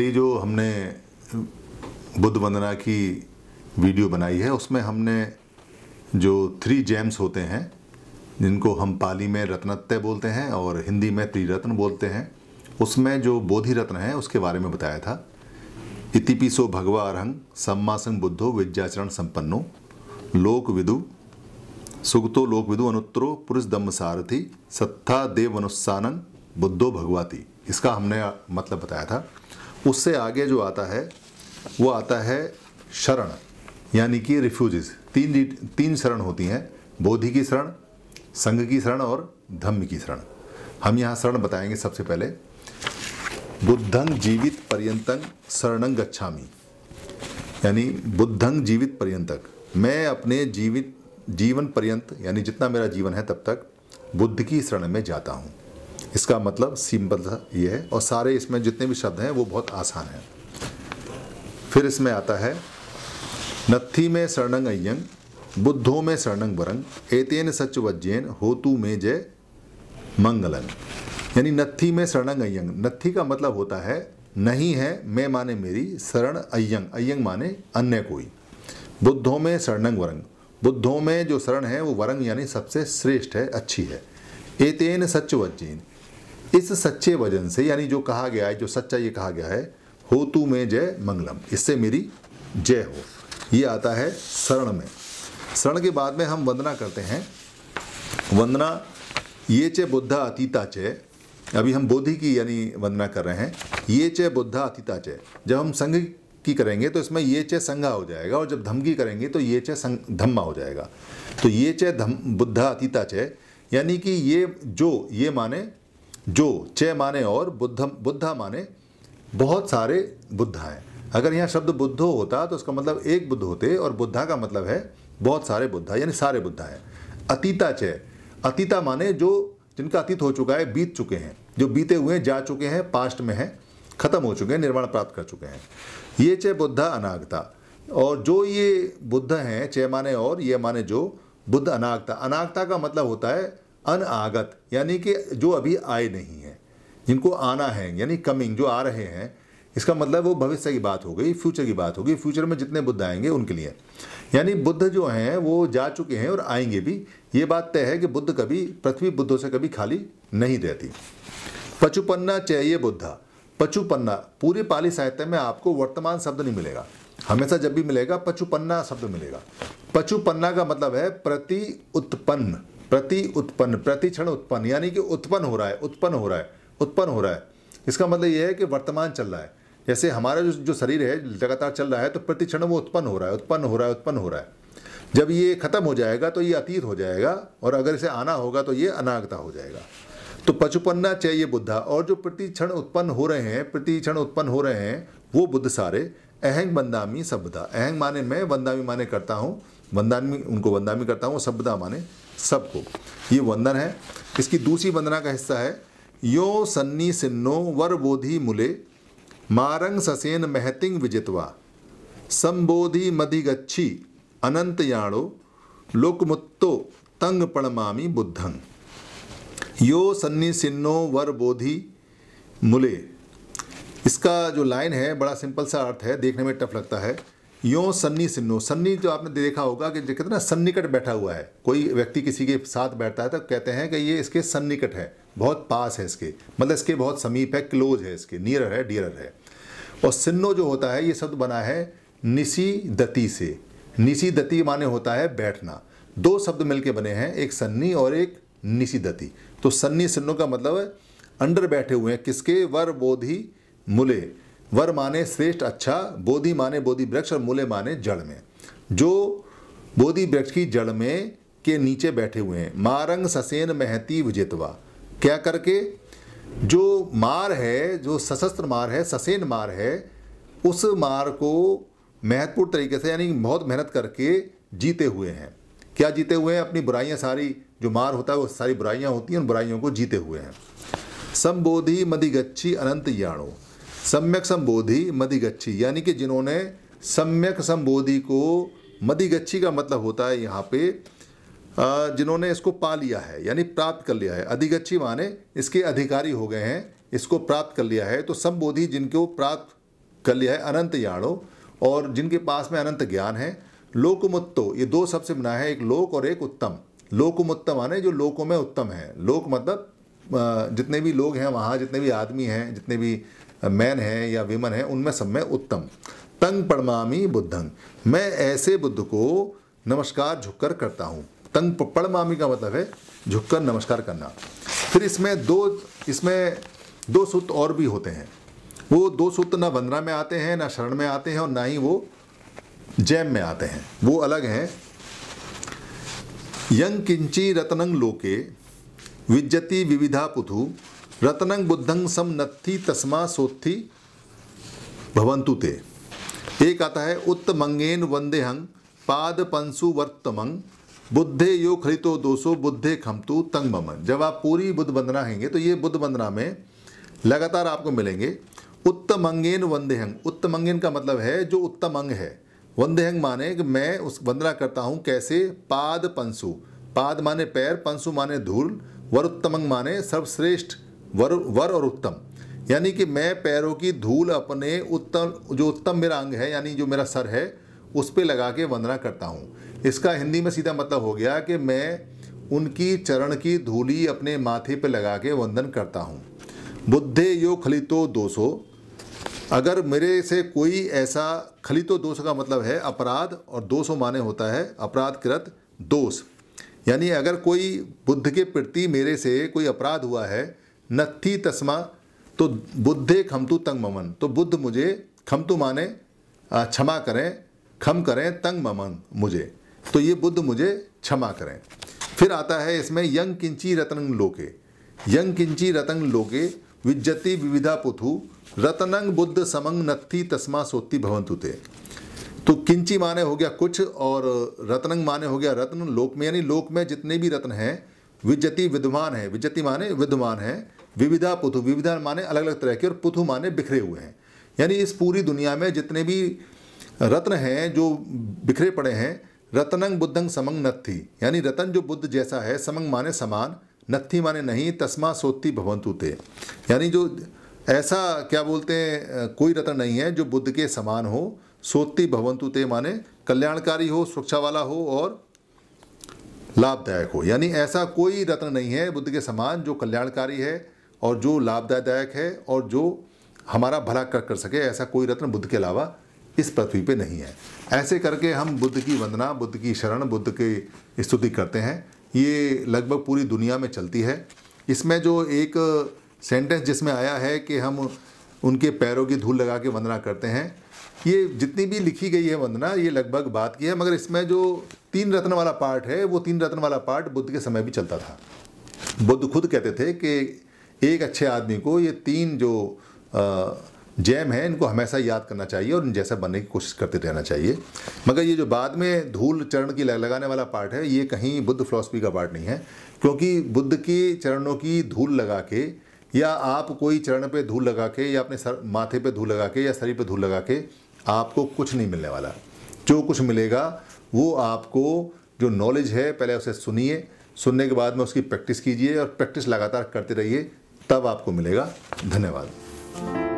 पहली जो हमने बुद्ध वंदना की वीडियो बनाई है उसमें हमने जो थ्री जैम्स होते हैं जिनको हम पाली में रत्नत्य बोलते हैं और हिंदी में त्रिरत्न बोलते हैं उसमें जो बोधि रत्न है उसके बारे में बताया था इतिपिसो भगवा अरहंग सम्मासंग बुद्धो विद्याचरण संपन्नो लोक विदु सुगतो लोक विदु अनुत्तरो पुरुष दम सारथी सत्था देव अनुस्सानंग बुद्धो भगवाती इसका हमने मतलब बताया था उससे आगे जो आता है वो आता है शरण यानी कि रिफ्यूजिस तीन तीन शरण होती हैं बोधि की शरण संघ की शरण और धम्म की शरण हम यहाँ शरण बताएंगे सबसे पहले बुद्धंग जीवित पर्यंतक शरणंग गच्छामी यानी बुद्धंग जीवित पर्यंतक मैं अपने जीवित जीवन पर्यंत यानी जितना मेरा जीवन है तब तक बुद्ध की शरण में जाता हूँ इसका मतलब सिंपल ये है और सारे इसमें जितने भी शब्द हैं वो बहुत आसान हैं फिर इसमें आता है नत्थी में शरणंग अयंग बुद्धों में शरणंग वरंग एतेन सच वज्जैन होतु में जय मंगलन यानी नत्थी में शरणंग अयंग नत्थी का मतलब होता है नहीं है मैं माने मेरी शरण अयंग अयंग माने अन्य कोई बुद्धों में शरणंग वरंग बुद्धों में जो शरण है वो वरंग यानी सबसे श्रेष्ठ है अच्छी है एतेन सच वज्जैन इस सच्चे वजन से यानी जो कहा गया है जो सच्चा ये कहा गया है हो तू में जय मंगलम इससे मेरी जय हो ये आता है शरण में शरण के बाद में हम वंदना करते हैं वंदना ये चे बुद्धा अतीता चे अभी हम बोधि की यानी वंदना कर रहे हैं ये चे बुद्धा अतीता चे जब हम संघ की करेंगे तो इसमें ये चे संघा हो जाएगा और जब धमकी करेंगे तो ये चे संग धम्मा हो जाएगा तो ये चे धम बुद्धा अतीता चे यानी कि ये जो ये माने जो चे माने और बुद्ध बुद्धा माने बहुत सारे बुद्धा हैं अगर यहाँ शब्द बुद्धो होता तो उसका मतलब एक बुद्ध होते और बुद्धा का मतलब है बहुत सारे बुद्धा यानी सारे बुद्धा हैं अतीता चय अतीता माने जो जिनका अतीत हो चुका है बीत चुके हैं जो बीते हुए जा चुके हैं पास्ट में हैं खत्म हो चुके हैं निर्माण प्राप्त कर चुके हैं ये चय बुद्धा अनागता और जो ये बुद्ध हैं चय माने और ये माने जो बुद्ध अनागता अनागता का मतलब होता है अनागत यानी कि जो अभी आए नहीं हैं जिनको आना है यानी कमिंग जो आ रहे हैं इसका मतलब वो भविष्य की बात हो गई फ्यूचर की बात हो गई फ्यूचर में जितने बुद्ध आएंगे उनके लिए यानी बुद्ध जो हैं वो जा चुके हैं और आएंगे भी ये बात तय है कि बुद्ध कभी पृथ्वी बुद्धों से कभी खाली नहीं रहती पचुपन्ना चाहिए बुद्धा पचुपन्ना पूरे पाली साहित्य में आपको वर्तमान शब्द नहीं मिलेगा हमेशा जब भी मिलेगा पचुपन्ना शब्द मिलेगा पचुपन्ना का मतलब है प्रति उत्पन्न प्रति उत्पन्न प्रति क्षण उत्पन्न यानी कि उत्पन्न हो रहा है उत्पन्न हो रहा है उत्पन्न हो रहा है इसका मतलब यह है कि वर्तमान चल रहा है जैसे हमारा जो जो शरीर है लगातार चल रहा है तो प्रति क्षण वो उत्पन्न हो रहा है उत्पन्न हो रहा है उत्पन्न हो रहा है जब ये खत्म हो जाएगा तो ये अतीत हो जाएगा और अगर इसे आना होगा तो ये अनागता हो जाएगा तो पचुपन्ना चाहिए बुद्धा और जो प्रति क्षण उत्पन्न हो रहे हैं प्रति क्षण उत्पन्न हो रहे हैं वो बुद्ध सारे अहंग बंदामी सभ्यता अहंग माने मैं वंदामी माने करता हूँ वंदामी उनको वंदामी करता हूँ सभ्यता माने सबको ये वंदन है इसकी दूसरी वंदना का हिस्सा है यो सन्नी सिन्नो वर बोधि मुले मारंग ससेन महतिंग विजितवा संबोधि मधिगच्छी अनंत याणो लोकमुत्तो तंग पणमामी बुद्धं यो सन्नी सिन्नो वर बोधि मुले इसका जो लाइन है बड़ा सिंपल सा अर्थ है देखने में टफ लगता है यो सन्नी सिन्नो सन्नी जो तो आपने देखा होगा कि कहते हैं ना सन्निकट बैठा हुआ है कोई व्यक्ति किसी के साथ बैठता है तो कहते हैं कि ये इसके सन्निकट है बहुत पास है इसके मतलब इसके बहुत समीप है क्लोज है इसके नियरर है डियरर है और सिन्नो जो होता है ये शब्द बना है निसी दती से निसी दती माने होता है बैठना दो शब्द मिलके बने हैं एक सन्नी और एक निसी दती तो सन्नी सिन्नो का मतलब अंडर बैठे हुए हैं किसके वर बोधी मुले वर माने श्रेष्ठ अच्छा बोधि माने बोधि वृक्ष और मुले माने जड़ में जो बोधि वृक्ष की जड़ में के नीचे बैठे हुए हैं मारंग ससेन महती विजेतवा क्या करके जो मार है जो सशस्त्र मार है ससेन मार है उस मार को महत्वपूर्ण तरीके से यानी बहुत मेहनत करके जीते हुए हैं क्या जीते हुए हैं अपनी बुराइयां सारी जो मार होता है वो सारी बुराइयां होती हैं उन बुराइयों को जीते हुए हैं संबोधि मधिगच्छी अनंत याणो सम्यक संबोधि मदिगच्छी यानी कि जिन्होंने सम्यक संबोधि को मदिगच्छी का मतलब होता है यहाँ पे जिन्होंने इसको पा लिया है यानी प्राप्त कर लिया है अधिगच्छी माने इसके अधिकारी हो गए हैं इसको प्राप्त कर लिया है तो संबोधि जिनको प्राप्त कर लिया है अनंत याणों और जिनके पास में अनंत ज्ञान है लोकमुत्तो ये दो सबसे बना है एक लोक और एक उत्तम लोकमुत्तम माने जो लोकों में उत्तम है लोक मतलब जितने भी लोग हैं वहाँ जितने भी आदमी हैं जितने भी मैन है या विमन है उनमें सब में उत्तम तंग पड़मामी बुद्धंग मैं ऐसे बुद्ध को नमस्कार झुककर करता हूँ तंग पड़मामी का मतलब है झुककर नमस्कार करना फिर इसमें दो इसमें दो सूत्र और भी होते हैं वो दो सूत्र ना वंदना में आते हैं ना शरण में आते हैं और ना ही वो जैम में आते हैं वो अलग हैं यंग किंची रतनंग लोके विज्जति विविधा पुथु रत्नंग बुद्धंग नत्थी तस्मा सोत्थी भवंतु ते एक आता है उत्तमंगेन वंदेहंग पाद पंसु वर्तमंग बुद्धे यो खरितो दोषो बुद्धे खमतु तंग ममन जब आप पूरी बुद्ध वंदना हेंगे तो ये बुद्ध वंदना में लगातार आपको मिलेंगे उत्तमंगेन वंदेहंग उत्तमंगेन का मतलब है जो उत्तम अंग है वंदेहंग माने कि मैं उस वंदना करता हूँ कैसे पाद पंसु पाद माने पैर पंसु माने धूल वरुत्तमंग माने सर्वश्रेष्ठ वर वर और उत्तम यानी कि मैं पैरों की धूल अपने उत्तम जो उत्तम मेरा अंग है यानी जो मेरा सर है उस पर लगा के वंदना करता हूँ इसका हिंदी में सीधा मतलब हो गया कि मैं उनकी चरण की धूली अपने माथे पर लगा के वंदन करता हूँ बुद्धे यो खलितो दोषो अगर मेरे से कोई ऐसा खलितो दोष का मतलब है अपराध और दोषो माने होता है अपराध कृत दोष यानी अगर कोई बुद्ध के प्रति मेरे से कोई अपराध हुआ है नत्थी तस्मा तो बुद्धे खमतु तंग ममन तो बुद्ध मुझे खमतु माने क्षमा करें खम करें तंग ममन मुझे तो ये बुद्ध मुझे क्षमा करें फिर आता है इसमें यंग किंची रतनंग लोके यंग किंची रतंग लोके विज्जति विविधा पुथु रतनंग बुद्ध समंग नत्थी तस्मा सोती भवंतु ते तो किंची माने हो गया कुछ और रतनंग माने हो गया रत्न लोक में यानी लोक में जितने भी रत्न हैं विजति विद्वान है विजति माने विद्वान है विविधा पुथु विविधा माने अलग अलग तरह के और पुथु माने बिखरे हुए हैं यानी इस पूरी दुनिया में जितने भी रत्न हैं जो बिखरे पड़े हैं रत्नंग बुद्धंग समंग नत्थी यानी रतन जो बुद्ध जैसा है समंग माने समान नत्थी माने नहीं तस्मा सोती भवंतु ते यानी जो ऐसा क्या बोलते हैं कोई रत्न नहीं है जो बुद्ध के समान हो सोती भवंतु ते माने कल्याणकारी हो सुरक्षा वाला हो और लाभदायक हो यानी ऐसा कोई रत्न नहीं है बुद्ध के समान जो कल्याणकारी है और जो लाभदायक है और जो हमारा भला कर कर सके ऐसा कोई रत्न बुद्ध के अलावा इस पृथ्वी पे नहीं है ऐसे करके हम बुद्ध की वंदना बुद्ध की शरण बुद्ध की स्तुति करते हैं ये लगभग पूरी दुनिया में चलती है इसमें जो एक सेंटेंस जिसमें आया है कि हम उनके पैरों की धूल लगा के वंदना करते हैं ये जितनी भी लिखी गई है वंदना ये लगभग बात की है मगर इसमें जो तीन रत्न वाला पार्ट है वो तीन रत्न वाला पार्ट बुद्ध के समय भी चलता था बुद्ध खुद कहते थे कि एक अच्छे आदमी को ये तीन जो जैम है इनको हमेशा याद करना चाहिए और जैसा बनने की कोशिश करते रहना चाहिए मगर ये जो बाद में धूल चरण की लगाने वाला पार्ट है ये कहीं बुद्ध फिलोसफी का पार्ट नहीं है क्योंकि बुद्ध के चरणों की धूल लगा के या आप कोई चरण पे धूल लगा के या अपने सर माथे पे धूल लगा के या शरीर पे धूल लगा के आपको कुछ नहीं मिलने वाला जो कुछ मिलेगा वो आपको जो नॉलेज है पहले उसे सुनिए सुनने के बाद में उसकी प्रैक्टिस कीजिए और प्रैक्टिस लगातार करते रहिए तब आपको मिलेगा धन्यवाद